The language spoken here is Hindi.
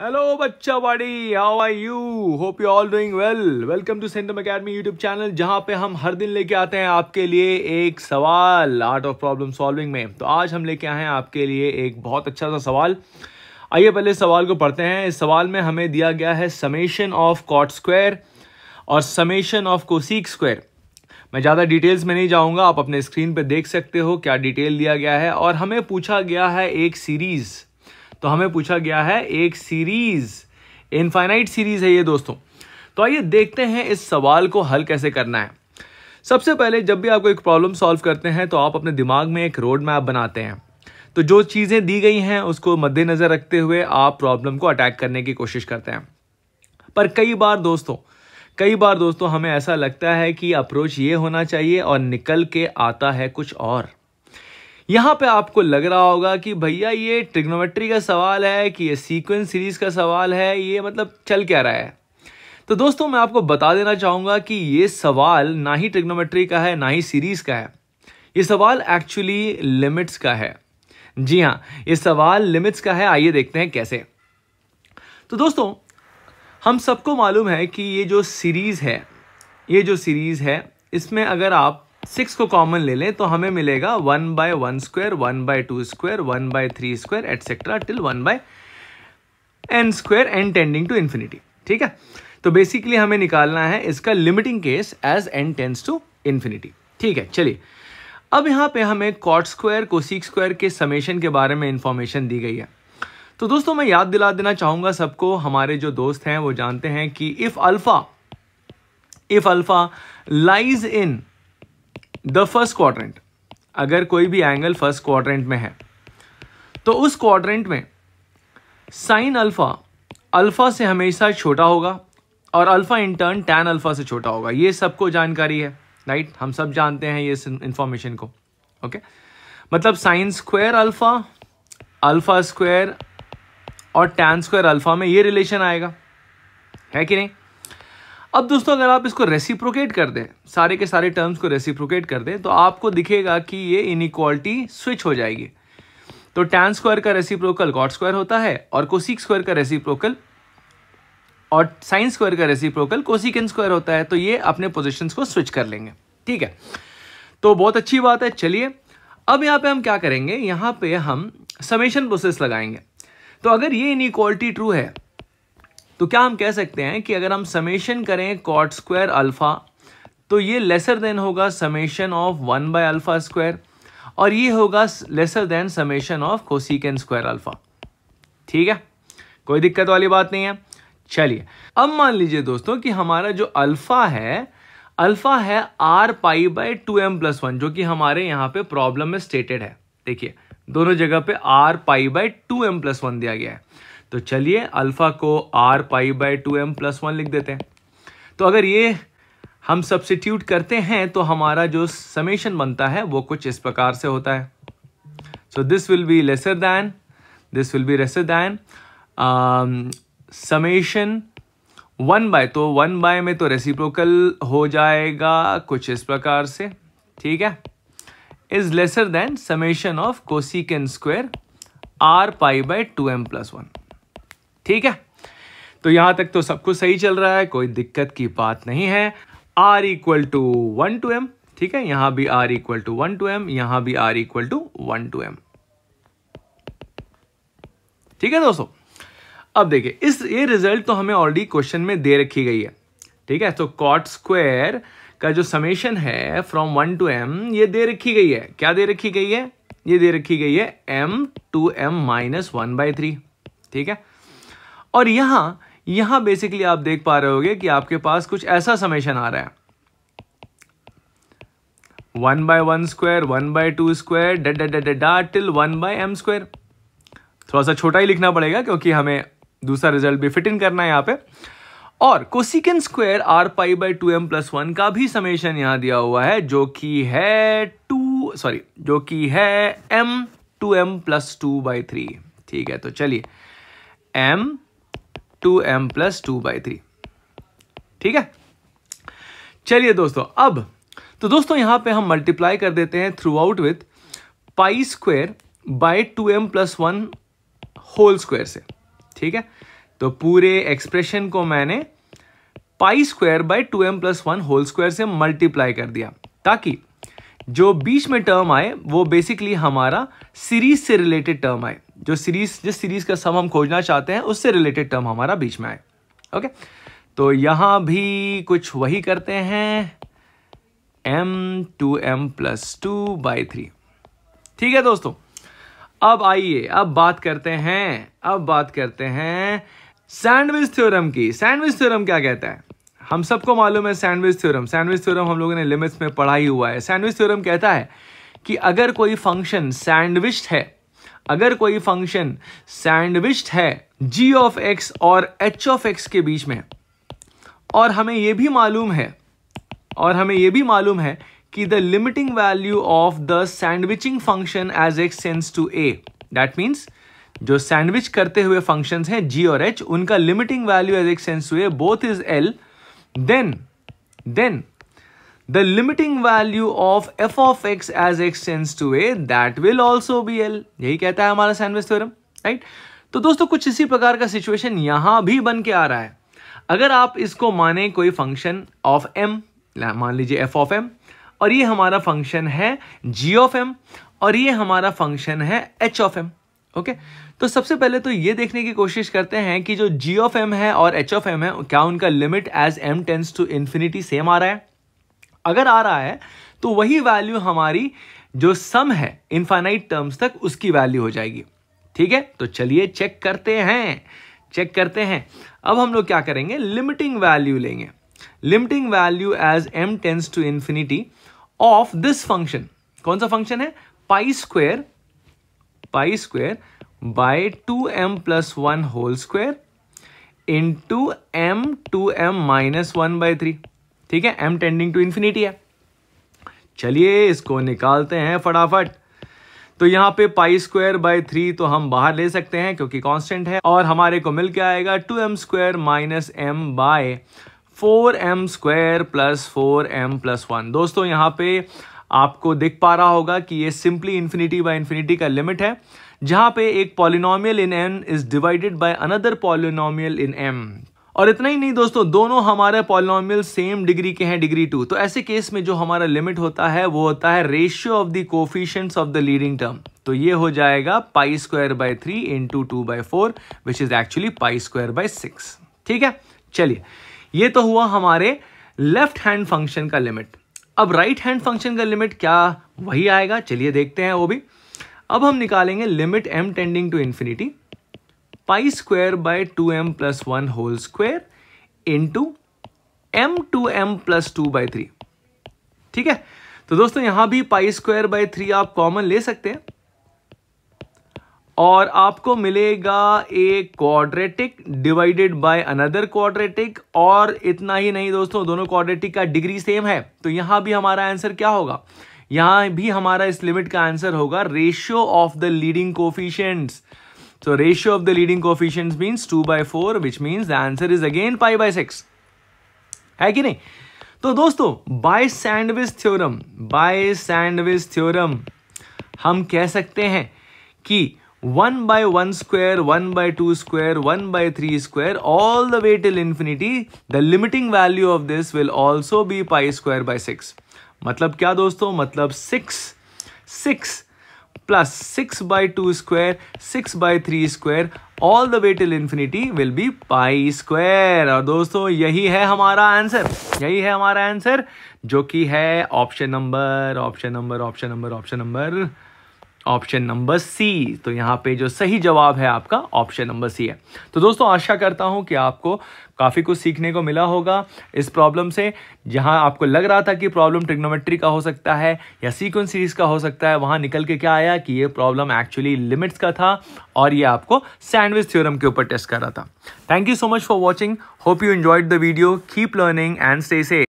हेलो बच्चा बड़ी how are you hope you all doing well welcome to Centum Academy YouTube channel जहां पे हम हर दिन लेके आते हैं आपके लिए एक सवाल आर्ट ऑफ प्रॉब्लम सॉल्विंग में तो आज हम लेके आए हैं आपके लिए एक बहुत अच्छा सा सवाल आइए पहले सवाल को पढ़ते हैं इस सवाल में हमें दिया गया है समेशन ऑफ कॉट स्क्वायर और समेशन ऑफ कोसिक स्क्वायर मैं ज़्यादा डिटेल्स में नहीं जाऊँगा आप अपने स्क्रीन पर देख सकते हो क्या डिटेल दिया गया है और हमें पूछा गया है एक सीरीज़ तो हमें पूछा गया है एक सीरीज इनफाइनाइट सीरीज है ये दोस्तों तो आइए देखते हैं इस सवाल को हल कैसे करना है सबसे पहले जब भी आपको एक प्रॉब्लम सॉल्व करते हैं तो आप अपने दिमाग में एक रोड मैप बनाते हैं तो जो चीज़ें दी गई हैं उसको मद्देनज़र रखते हुए आप प्रॉब्लम को अटैक करने की कोशिश करते हैं पर कई बार दोस्तों कई बार दोस्तों हमें ऐसा लगता है कि अप्रोच ये होना चाहिए और निकल के आता है कुछ और यहाँ पे आपको लग रहा होगा कि भैया ये ट्रिग्नोमेट्री का सवाल है कि ये सीक्वेंस सीरीज का सवाल है ये मतलब चल क्या रहा है तो दोस्तों मैं आपको बता देना चाहूँगा कि ये सवाल ना ही ट्रिग्नोमेट्री का है ना ही सीरीज का है ये सवाल एक्चुअली लिमिट्स का है जी हाँ ये सवाल लिमिट्स का है आइए देखते हैं कैसे तो दोस्तों हम सबको मालूम है कि ये जो सीरीज़ है ये जो सीरीज़ है इसमें अगर आप सिक्स को कॉमन ले लें तो हमें मिलेगा one by one square one by two square one by three square etcetera till one by n square n tending to infinity ठीक है तो बेसिकली हमें निकालना है इसका limiting case as n tends to infinity ठीक है चलिए अब यहाँ पे हमें कॉट स्क्वायर को सिक्स स्क्वायर के समेशन के बारे में इन्फॉर्मेशन दी गई है तो दोस्तों मैं याद दिला देना चाहूँगा सबको हमारे जो दोस्त हैं वो जानते हैं कि if alpha if alpha lies in the first quadrant अगर कोई भी एंगल फर्स्ट क्वाड्रेंट में है तो उस क्वाड्रेंट में साइन अल्फ़ा अल्फ़ा से हमेशा छोटा होगा और alpha in turn tan alpha से छोटा होगा ये सबको जानकारी है राइट हम सब जानते हैं ये इंफॉर्मेशन को ओके मतलब sine square alpha alpha square और टैन स्क्वायर अल्फ़ा में ये रिलेशन आएगा है कि नहीं अब दोस्तों अगर आप इसको रेसिप्रोकेट कर दें सारे के सारे टर्म्स को रेसिप्रोकेट कर दें तो आपको दिखेगा कि ये इनिक्वालिटी स्विच हो जाएगी तो टैन स्क्वायर का रेसिप्रोकल गॉड स्क्वायर होता है और कोसिक स्क्वायर का रेसिप्रोकल और साइन स्क्वायर का रेसिप्रोकल कोसिकन स्क्वायर होता है तो ये अपने पोजिशन को स्विच कर लेंगे ठीक है तो बहुत अच्छी बात है चलिए अब यहाँ पर हम क्या करेंगे यहाँ पर हम समेशन प्रोसेस लगाएंगे तो अगर ये इनिक्वालिटी ट्रू है तो क्या हम कह सकते हैं कि अगर हम समेशन करें कॉट स्क्वायर अल्फ़ा तो ये लेसर देन होगा summation of one by alpha square और ये होगा lesser than summation of cosecant square alpha ठीक है कोई दिक्कत वाली बात नहीं है चलिए अब मान लीजिए दोस्तों कि हमारा जो अल्फ़ा है अल्फ़ा है r pi by two m plus one जो कि हमारे यहां पे प्रॉब्लम में स्टेटेड है देखिए दोनों जगह पे r pi by two m plus one दिया गया है तो चलिए अल्फा को r pi by two m plus one लिख देते हैं तो अगर ये हम सब्सिट्यूट करते हैं तो हमारा जो समेशन बनता है वो कुछ इस प्रकार से होता है so this will be lesser than this will be lesser than summation one by तो वन बाय में तो रेसिप्रोकल हो जाएगा कुछ इस प्रकार से ठीक है is lesser than summation of cosecant square r pi by two m plus one ठीक है तो यहां तक तो सब कुछ सही चल रहा है कोई दिक्कत की बात नहीं है r equal to one to m ठीक है यहां भी r equal to one to m यहां भी r equal to one to m ठीक है दोस्तों अब देखिए इस ये रिजल्ट तो हमें ऑलरेडी क्वेश्चन में दे रखी गई है ठीक है तो कॉट स्क्वेयर का जो समेशन है फ्रॉम वन टू एम ये दे रखी गई है क्या दे रखी गई है ये दे रखी गई है m two m minus one by three ठीक है और यहां यहां बेसिकली आप देख पा रहे होगे कि आपके पास कुछ ऐसा समेशन आ रहा है one by one square one by two square डा till one by m square थोड़ा सा छोटा ही लिखना पड़ेगा क्योंकि हमें दूसरा रिजल्ट भी फिट इन करना है यहां पे और cosecant square r pi by two m plus one का भी समेशन यहां दिया हुआ है जो कि है टू सॉरी जो कि है m two m plus two by three ठीक है तो चलिए m two m plus two by three ठीक है चलिए दोस्तों अब तो दोस्तों यहां पे हम मल्टीप्लाई कर देते हैं throughout with pi square by two m plus one whole square से ठीक है तो पूरे एक्सप्रेशन को मैंने pi square by two m plus one whole square से मल्टीप्लाई कर दिया ताकि जो बीच में टर्म आए वो बेसिकली हमारा सीरीज से रिलेटेड टर्म आए जो सीरीज जिस सीरीज का सम हम खोजना चाहते हैं उससे रिलेटेड टर्म हमारा बीच में आए ओके तो यहां भी कुछ वही करते हैं m two m plus two by three ठीक है दोस्तों अब आइए अब बात करते हैं अब बात करते हैं सैंडविच थ्योरम की सैंडविच थ्योरम क्या कहता है हम सबको मालूम है सैंडविच थ्योरम सैंडविच थ्योरम हम लोगों ने लिमिट्स में पढ़ा ही हुआ है सैंडविच थ्योरम कहता है कि अगर कोई फंक्शन सैंडविच है अगर कोई फंक्शन सैंडविच है जी ऑफ एक्स और एच ऑफ एक्स के बीच में और हमें यह भी मालूम है और हमें यह भी मालूम है कि the limiting value of the sandwiching function as x tends to a that means जो सैंडविच करते हुए फंक्शंस हैं जी और एच उनका limiting value as x tends to a both is l Then, then the limiting value of f of x as x tends to a that will also be l. यही कहता है हमारा सैंडविच थ्योरम राइट तो दोस्तों कुछ इसी प्रकार का सिचुएशन यहां भी बन के आ रहा है अगर आप इसको माने कोई फंक्शन ऑफ m मान लीजिए एफ ऑफ एम और ये हमारा फंक्शन है जी ऑफ एम और ये हमारा फंक्शन है एच ऑफ एम ओके तो सबसे पहले तो ये देखने की कोशिश करते हैं कि जो जी ऑफ एम है और एच ऑफ एम है क्या उनका limit as m tends to infinity same आ रहा है अगर आ रहा है तो वही वैल्यू हमारी जो सम है इनफाइनाइट टर्म्स तक उसकी वैल्यू हो जाएगी ठीक है तो चलिए चेक करते हैं चेक करते हैं अब हम लोग क्या करेंगे लिमिटिंग वैल्यू लेंगे limiting value as m tends to infinity of this function कौन सा फंक्शन है pi square pi square by two m plus one whole square into m two m minus one by three ठीक है एम टेंडिंग टू इन्फिनिटी है चलिए इसको निकालते हैं फटाफट तो यहाँ पे पाई स्क्वायर बाय थ्री तो हम बाहर ले सकते हैं क्योंकि कांस्टेंट है और हमारे को मिल के आएगा two m square minus m by four m square plus four m plus one दोस्तों यहाँ पे आपको दिख पा रहा होगा कि ये सिंपली इन्फिनिटी बाय इन्फिनिटी का लिमिट है जहां पे एक polynomial in n is divided by another polynomial in m और इतना ही नहीं दोस्तों दोनों हमारे पॉलिनोमियल सेम डिग्री के हैं डिग्री टू तो ऐसे केस में जो हमारा लिमिट होता है वो होता है ratio of the coefficients of the leading term तो ये हो जाएगा pi square by three in two by four which is actually pi square by six ठीक है चलिए ये तो हुआ हमारे लेफ्ट हैंड फंक्शन का लिमिट अब राइट हैंड फंक्शन का लिमिट क्या वही आएगा चलिए देखते हैं वो भी अब हम निकालेंगे limit m tending to infinity pi square by two m plus one whole square into m two m plus two by three ठीक है तो दोस्तों यहां भी पाई स्क्वायर बाई थ्री आप कॉमन ले सकते हैं और आपको मिलेगा एक quadratic divided by another quadratic और इतना ही नहीं दोस्तों दोनों क्वाड्रेटिक का डिग्री सेम है तो यहां भी हमारा आंसर क्या होगा यहां भी हमारा इस लिमिट का आंसर होगा ratio of the leading coefficients so ratio of the leading coefficient mean two by four which mean the answer is again five by six है कि नहीं तो दोस्तों by sandwich theorem by sandwich theorem हम कह सकते हैं कि one by one square one by two square one by three square all the way till infinity the limiting value of this will also be pi square by six मतलब क्या दोस्तों मतलब six six plus six by two square six by three square all the way till infinity will be pi square और दोस्तों यही है हमारा आंसर यही है हमारा आंसर जो कि है option number option number option number option number option number c तो यहाँ पे जो सही जवाब है आपका ऑप्शन नंबर सी है तो दोस्तों आशा करता हूँ कि आपको काफ़ी कुछ सीखने को मिला होगा इस प्रॉब्लम से जहाँ आपको लग रहा था कि प्रॉब्लम ट्रिग्नोमेट्री का हो सकता है या सीक्वेंस सीरीज का हो सकता है वहाँ निकल के क्या आया कि ये प्रॉब्लम एक्चुअली लिमिट्स का था और ये आपको सैंडविच थ्योरम के ऊपर टेस्ट कर रहा था thank you so much for watching hope you enjoyed the video keep learning and stay से